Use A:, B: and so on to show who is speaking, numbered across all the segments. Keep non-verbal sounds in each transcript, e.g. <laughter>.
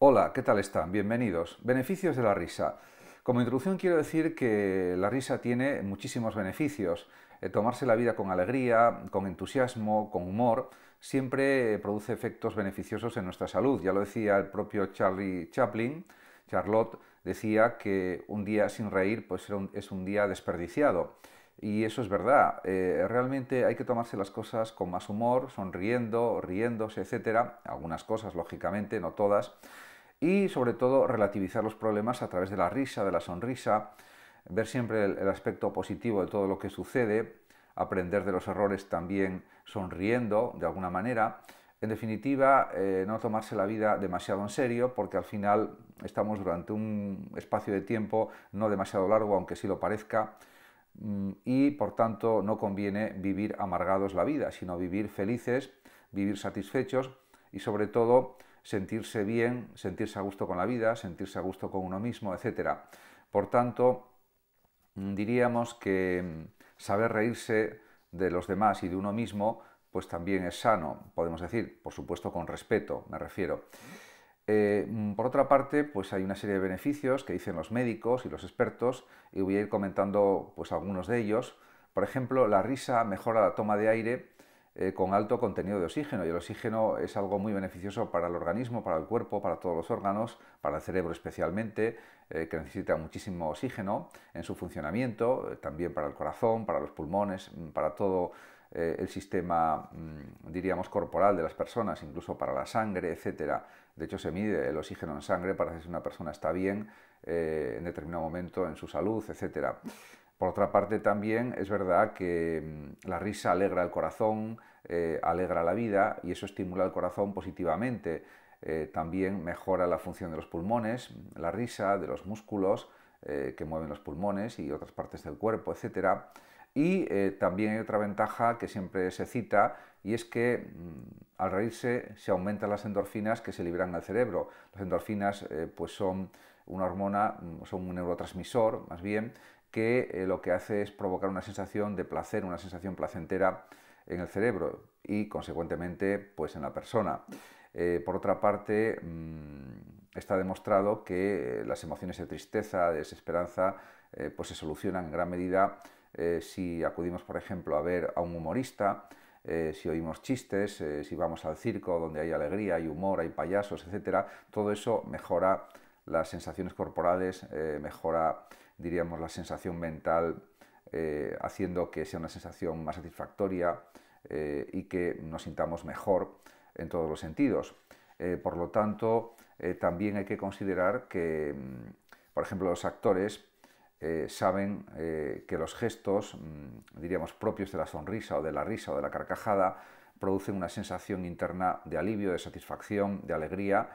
A: Hola, ¿qué tal están? Bienvenidos. Beneficios de la risa. Como introducción quiero decir que la risa tiene muchísimos beneficios. Eh, tomarse la vida con alegría, con entusiasmo, con humor, siempre produce efectos beneficiosos en nuestra salud. Ya lo decía el propio Charlie Chaplin, Charlotte decía que un día sin reír pues, es un día desperdiciado. Y eso es verdad. Eh, realmente hay que tomarse las cosas con más humor, sonriendo, riéndose, etcétera. Algunas cosas, lógicamente, no todas. Y sobre todo, relativizar los problemas a través de la risa, de la sonrisa, ver siempre el, aspecto positivo de todo lo que sucede, aprender de los errores también sonriendo de alguna manera. En definitiva, eh, no tomarse la vida demasiado en serio, porque al final estamos durante un espacio de tiempo no demasiado largo, aunque sí lo parezca Mm, y por tanto no conviene vivir amargados la vida, sino vivir felices, vivir satisfechos y sobre todo sentirse bien, sentirse a gusto con la vida, sentirse a gusto con uno mismo, etc. Por tanto, mm, diríamos que mm, saber reírse de los demás y de uno mismo, pues también es sano, podemos decir, por supuesto con respeto, me refiero. Eh, mm, por otra parte, pues hay una serie de beneficios que dicen los médicos y los expertos, y voy a ir comentando pues, algunos de ellos. Por ejemplo, la risa mejora la toma de aire eh, con alto contenido de oxígeno, y el oxígeno es algo muy beneficioso para el organismo, para el cuerpo, para todos los órganos, para el cerebro especialmente, eh, que necesita muchísimo oxígeno en su funcionamiento, también para el corazón, para los pulmones, mm, para todo el sistema, mm, diríamos, corporal de las personas, incluso para la sangre, etcétera. De hecho, se mide el oxígeno en sangre para ver si una persona está bien eh, en determinado momento en su salud, etc. Por otra parte, también es verdad que mm, la risa alegra el corazón, eh, alegra la vida y eso estimula el corazón positivamente. Eh, también mejora la función de los pulmones, la risa, de los músculos que mueven los pulmones y otras partes del cuerpo, etcétera y eh, también hay otra ventaja que siempre se cita y es que mm, al reírse se aumentan las endorfinas que se liberan al cerebro. Las endorfinas eh, pues son una hormona, mm, son un neurotransmisor más bien, que eh, lo que hace es provocar una sensación de placer, una sensación placentera en el cerebro y consecuentemente pues en la persona. por otra parte, mm, está demostrado que las emociones de tristeza, de desesperanza, pues se solucionan en gran medida eh, si acudimos, por ejemplo, a ver a un humorista, eh, si oímos chistes, eh, si vamos al circo donde hay alegría, hay humor, hay payasos, etc., todo eso mejora las sensaciones corporales, mejora, diríamos, la sensación mental, haciendo que sea una sensación más satisfactoria y que nos sintamos mejor en todos los sentidos. por lo tanto, también hay que considerar que, mm, por ejemplo, los actores eh, saben eh, que los gestos, mm, diríamos, propios de la sonrisa o de la risa o de la carcajada, producen una sensación interna de alivio, de satisfacción, de alegría,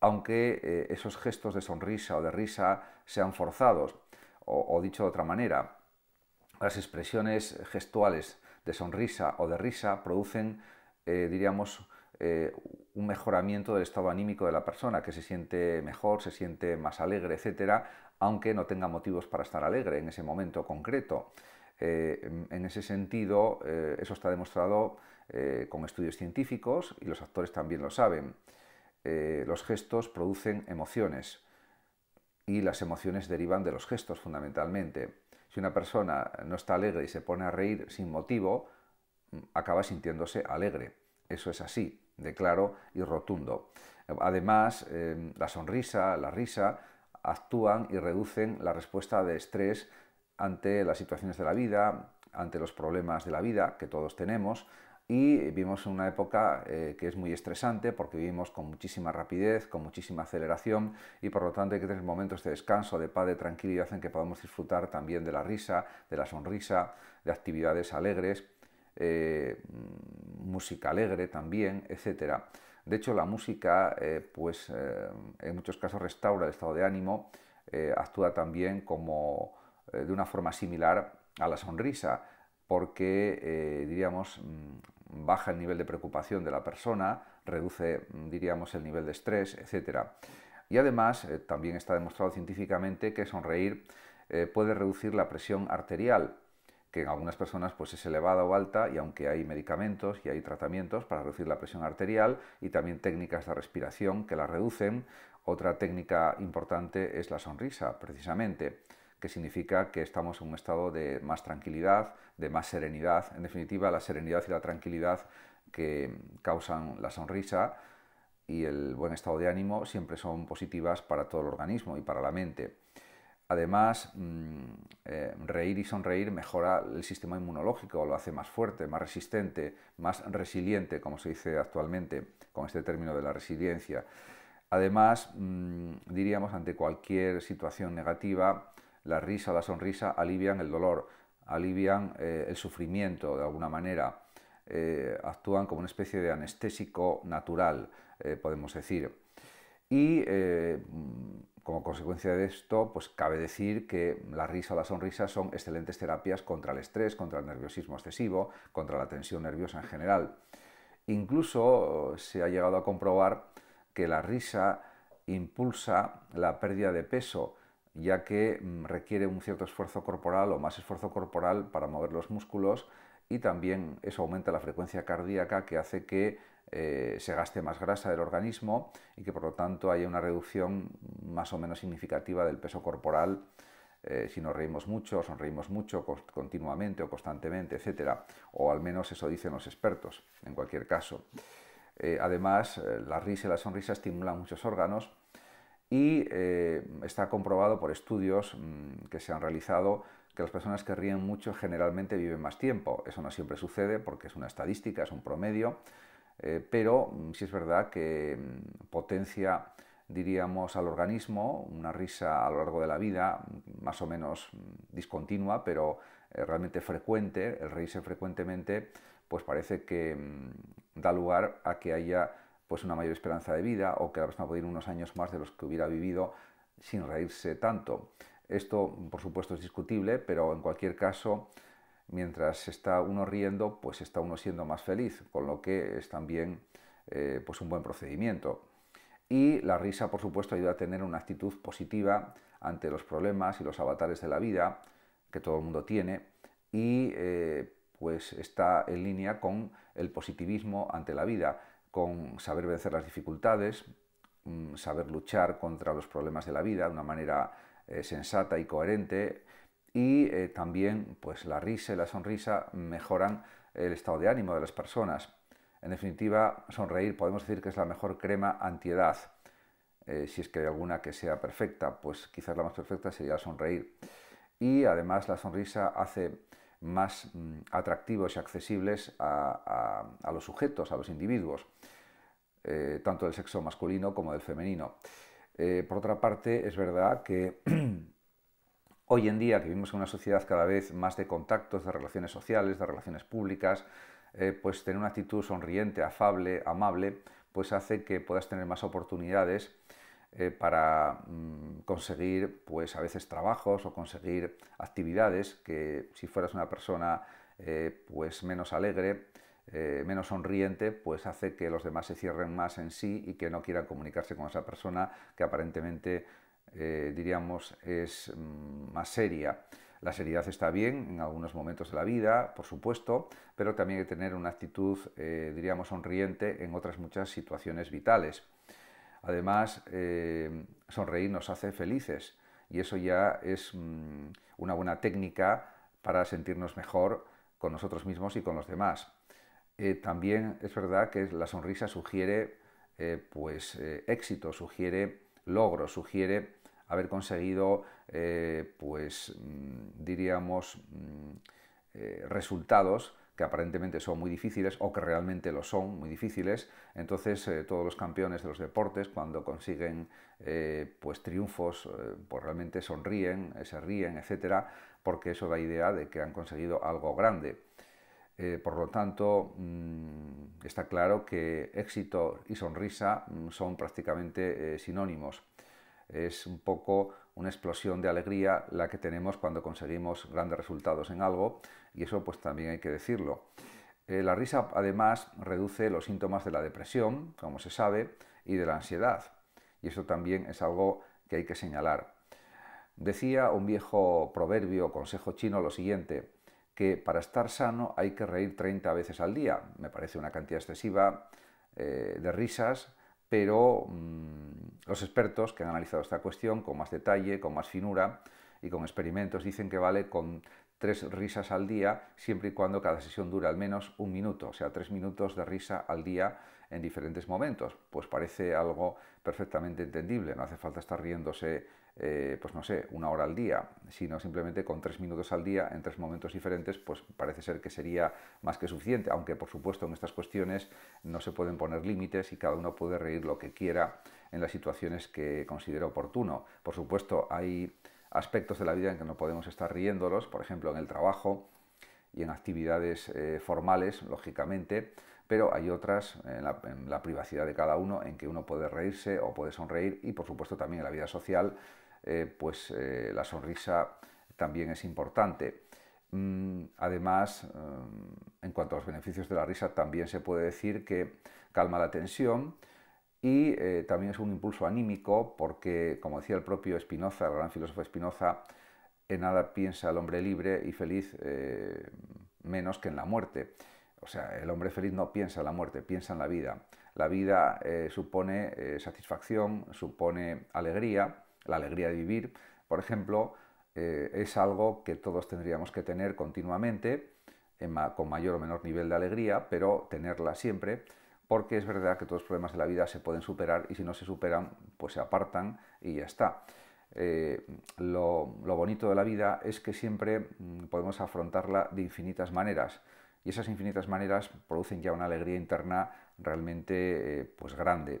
A: aunque eh, esos gestos de sonrisa o de risa sean forzados. O, dicho de otra manera, las expresiones gestuales de sonrisa o de risa producen, diríamos, un mejoramiento del estado anímico de la persona, que se siente mejor, se siente más alegre, etcétera, aunque no tenga motivos para estar alegre en ese momento concreto. Eh, en ese sentido, eh, eso está demostrado eh, con estudios científicos y los actores también lo saben. los gestos producen emociones y las emociones derivan de los gestos fundamentalmente. Si una persona no está alegre y se pone a reír sin motivo, mm, acaba sintiéndose alegre. Eso es así, de claro y rotundo. Además, la sonrisa, la risa, actúan y reducen la respuesta de estrés ante las situaciones de la vida, ante los problemas de la vida que todos tenemos. Y vivimos en una época eh, que es muy estresante porque vivimos con muchísima rapidez, con muchísima aceleración y por lo tanto hay que tener momentos de descanso, de paz, de tranquilidad en que podamos disfrutar también de la risa, de la sonrisa, de actividades alegres, eh, mm, música alegre también, etcétera. De hecho, la música, eh, pues eh, en muchos casos restaura el estado de ánimo, eh, actúa también como de una forma similar a la sonrisa, porque diríamos mm, baja el nivel de preocupación de la persona, reduce, mm, diríamos, el nivel de estrés, etc. Y además, también está demostrado científicamente que sonreír puede reducir la presión arterial, que en algunas personas pues, es elevada o alta y aunque hay medicamentos y hay tratamientos para reducir la presión arterial y también técnicas de respiración que la reducen, otra técnica importante es la sonrisa, precisamente, que significa que estamos en un estado de más tranquilidad, de más serenidad, en definitiva la serenidad y la tranquilidad que causan la sonrisa y el buen estado de ánimo siempre son positivas para todo el organismo y para la mente. Además, mm, eh, reír y sonreír mejora el sistema inmunológico, lo hace más fuerte, más resistente, más resiliente, como se dice actualmente con este término de la resiliencia. Además, mm, diríamos, ante cualquier situación negativa, la risa o la sonrisa alivian el dolor, alivian eh, el sufrimiento de alguna manera, eh, actúan como una especie de anestésico natural, podemos decir. Y eh, como consecuencia de esto, pues cabe decir que la risa o la sonrisa son excelentes terapias contra el estrés, contra el nerviosismo excesivo, contra la tensión nerviosa en general. Incluso eh, se ha llegado a comprobar que la risa impulsa la pérdida de peso, ya que mm, requiere un cierto esfuerzo corporal o más esfuerzo corporal para mover los músculos y también eso aumenta la frecuencia cardíaca que hace que eh, se gaste más grasa del organismo y que por lo tanto haya una reducción más o menos significativa del peso corporal eh, si nos reímos mucho, sonreímos mucho continuamente o constantemente, etcétera, o al menos eso dicen los expertos, en cualquier caso. Eh, además, la risa y la sonrisa estimulan muchos órganos y está comprobado por estudios mm, que se han realizado que las personas que ríen mucho generalmente viven más tiempo. Eso no siempre sucede porque es una estadística, es un promedio, eh, pero mm, sí es verdad que mm, potencia, diríamos, al organismo una risa a lo largo de la vida, mm, más o menos discontinua, pero eh, realmente frecuente, el reírse frecuentemente, pues parece que da lugar a que haya pues una mayor esperanza de vida o que la persona pueda ir unos años más de los que hubiera vivido sin reírse tanto. Esto, por supuesto, es discutible, pero en cualquier caso, mientras está uno riendo, pues está uno siendo más feliz, con lo que es también eh, pues un buen procedimiento. Y la risa, por supuesto, ayuda a tener una actitud positiva ante los problemas y los avatares de la vida que todo el mundo tiene y eh, pues está en línea con el positivismo ante la vida, con saber vencer las dificultades, mm, saber luchar contra los problemas de la vida de una manera eh, sensata y coherente y eh, también pues la risa y la sonrisa mejoran el estado de ánimo de las personas. En definitiva, sonreír podemos decir que es la mejor crema antiedad. Eh, si es que hay alguna que sea perfecta, pues quizás la más perfecta sería sonreír. Y además la sonrisa hace más mm, atractivos y accesibles a, los sujetos, a los individuos, tanto del sexo masculino como del femenino. Eh, por otra parte, es verdad que <clears throat> hoy en día que vivimos en una sociedad cada vez más de contactos, de relaciones sociales, de relaciones públicas, eh, pues tener una actitud sonriente, afable, amable, pues hace que puedas tener más oportunidades eh, para mm, conseguir pues a veces trabajos o conseguir actividades que si fueras una persona pues menos alegre eh, menos sonriente, pues hace que los demás se cierren más en sí y que no quieran comunicarse con esa persona que aparentemente, eh, diríamos, es mm, más seria. La seriedad está bien en algunos momentos de la vida, por supuesto, pero también hay que tener una actitud, eh, diríamos, sonriente en otras muchas situaciones vitales. Además, sonreír nos hace felices y eso ya es mm, una buena técnica para sentirnos mejor con nosotros mismos y con los demás. Eh, también es verdad que la sonrisa sugiere eh, pues, eh, éxito, sugiere logro, sugiere haber conseguido, pues, mm, diríamos, mm, resultados que aparentemente son muy difíciles o que realmente lo son muy difíciles. Entonces todos los campeones de los deportes cuando consiguen pues triunfos pues, realmente sonríen, se ríen, etcétera, porque eso da idea de que han conseguido algo grande. Eh, por lo tanto, mm, está claro que éxito y sonrisa mm, son prácticamente eh, sinónimos. Es un poco una explosión de alegría la que tenemos cuando conseguimos grandes resultados en algo y eso pues también hay que decirlo. Eh, la risa además reduce los síntomas de la depresión, como se sabe, y de la ansiedad. Y eso también es algo que hay que señalar. Decía un viejo proverbio o consejo chino lo siguiente, que para estar sano hay que reír 30 veces al día. Me parece una cantidad excesiva eh, de risas, pero mm, los expertos que han analizado esta cuestión con más detalle, con más finura y con experimentos dicen que vale con tres risas al día, siempre y cuando cada sesión dure al menos un minuto, o sea, tres minutos de risa al día en diferentes momentos. Pues parece algo perfectamente entendible, no hace falta estar riéndose eh, pues no sé, una hora al día, sino simplemente con tres minutos al día en tres momentos diferentes, pues parece ser que sería más que suficiente, aunque por supuesto en estas cuestiones no se pueden poner límites y cada uno puede reír lo que quiera en las situaciones que considere oportuno. Por supuesto, hay aspectos de la vida en que no podemos estar riéndolos, por ejemplo, en el trabajo y en actividades eh, formales, lógicamente, pero hay otras en la privacidad de cada uno en que uno puede reírse o puede sonreír y, por supuesto, también en la vida social eh, pues eh, la sonrisa también es importante. Mm, además, mm, en cuanto a los beneficios de la risa, también se puede decir que calma la tensión y eh, también es un impulso anímico porque, como decía el propio Spinoza, el gran filósofo Spinoza, en nada piensa el hombre libre y feliz menos que en la muerte. O sea, el hombre feliz no piensa en la muerte, piensa en la vida. La vida supone satisfacción, supone alegría la alegría de vivir, por ejemplo, eh, es algo que todos tendríamos que tener continuamente, con mayor o menor nivel de alegría, pero tenerla siempre, porque es verdad que todos los problemas de la vida se pueden superar y si no se superan, pues se apartan y ya está. Eh, lo, bonito de la vida es que siempre mm, podemos afrontarla de infinitas maneras y esas infinitas maneras producen ya una alegría interna realmente eh, pues grande.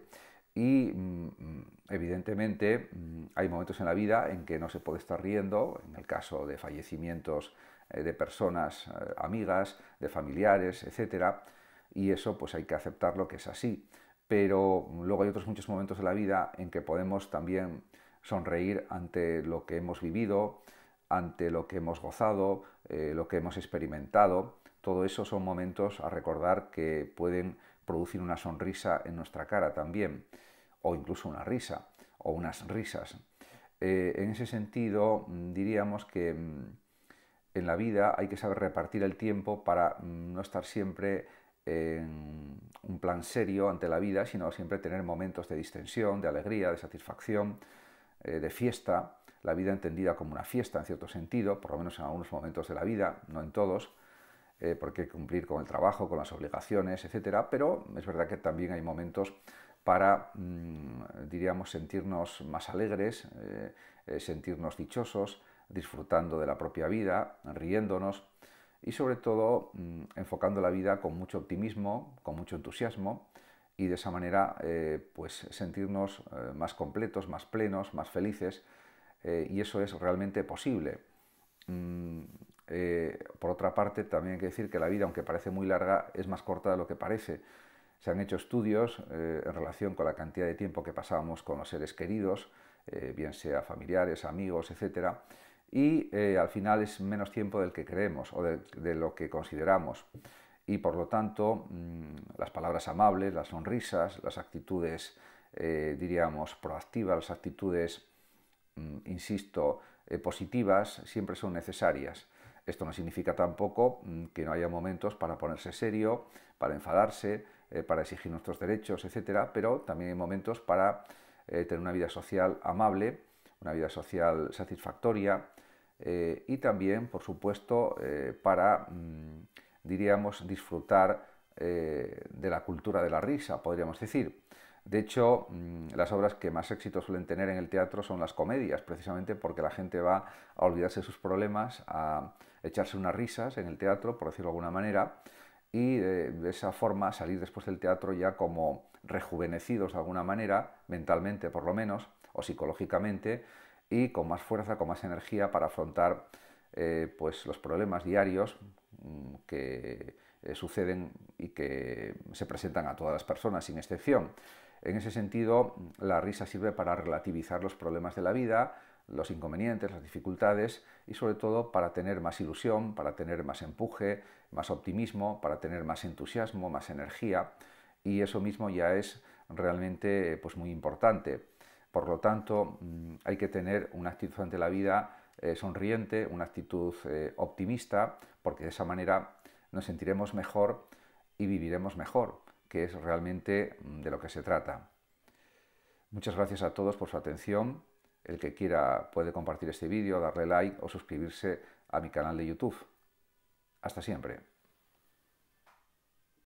A: Y mm, evidentemente mm, hay momentos en la vida en que no se puede estar riendo, en el caso de fallecimientos eh, de personas eh, amigas, de familiares, etc., y eso pues hay que aceptarlo que es así. Pero luego hay otros muchos momentos de la vida en que podemos también sonreír ante lo que hemos vivido, ante lo que hemos gozado, eh, lo que hemos experimentado. Todo eso son momentos a recordar que pueden producir una sonrisa en nuestra cara también, o incluso una risa, o unas risas. Eh, en ese sentido, mm, diríamos que mm, en la vida hay que saber repartir el tiempo para mm, no estar siempre en un plan serio ante la vida, sino siempre tener momentos de distensión, de alegría, de satisfacción, eh, de fiesta, la vida entendida como una fiesta en cierto sentido, por lo menos en algunos momentos de la vida, no en todos, eh, porque hay que cumplir con el trabajo, con las obligaciones, etcétera, pero es verdad que también hay momentos para, mm, diríamos, sentirnos más alegres, eh, eh, sentirnos dichosos, disfrutando de la propia vida, riéndonos y sobre todo mm, enfocando la vida con mucho optimismo, con mucho entusiasmo y de esa manera pues sentirnos más completos, más plenos, más felices y eso es realmente posible. Mm, eh, por otra parte, también hay que decir que la vida, aunque parece muy larga, es más corta de lo que parece. Se han hecho estudios eh, en relación con la cantidad de tiempo que pasábamos con los seres queridos, eh, bien sea familiares, amigos, etc. Y al final es menos tiempo del que creemos o de, lo que consideramos. Y por lo tanto, mm, las palabras amables, las sonrisas, las actitudes, diríamos, proactivas, las actitudes, mm, insisto, positivas, siempre son necesarias. Esto no significa tampoco mm, que no haya momentos para ponerse serio, para enfadarse, eh, para exigir nuestros derechos, etcétera, pero también hay momentos para eh, tener una vida social amable, una vida social satisfactoria eh, y también, por supuesto, para, mm, diríamos, disfrutar de la cultura de la risa, podríamos decir. De hecho, mm, las obras que más éxito suelen tener en el teatro son las comedias, precisamente porque la gente va a olvidarse de sus problemas, a, echarse unas risas en el teatro, por decirlo de alguna manera, y de esa forma salir después del teatro ya como rejuvenecidos de alguna manera, mentalmente por lo menos, o psicológicamente, y con más fuerza, con más energía para afrontar eh, pues los problemas diarios mm, que eh, suceden y que se presentan a todas las personas sin excepción. En ese sentido, la risa sirve para relativizar los problemas de la vida, los inconvenientes, las dificultades y sobre todo para tener más ilusión, para tener más empuje, más optimismo, para tener más entusiasmo, más energía y eso mismo ya es realmente pues muy importante. Por lo tanto, mm, hay que tener una actitud ante la vida eh, sonriente, una actitud eh, optimista, porque de esa manera nos sentiremos mejor y viviremos mejor, que es realmente mm, de lo que se trata. Muchas gracias a todos por su atención el que quiera puede compartir este vídeo, darle like o suscribirse a mi canal de YouTube. Hasta siempre.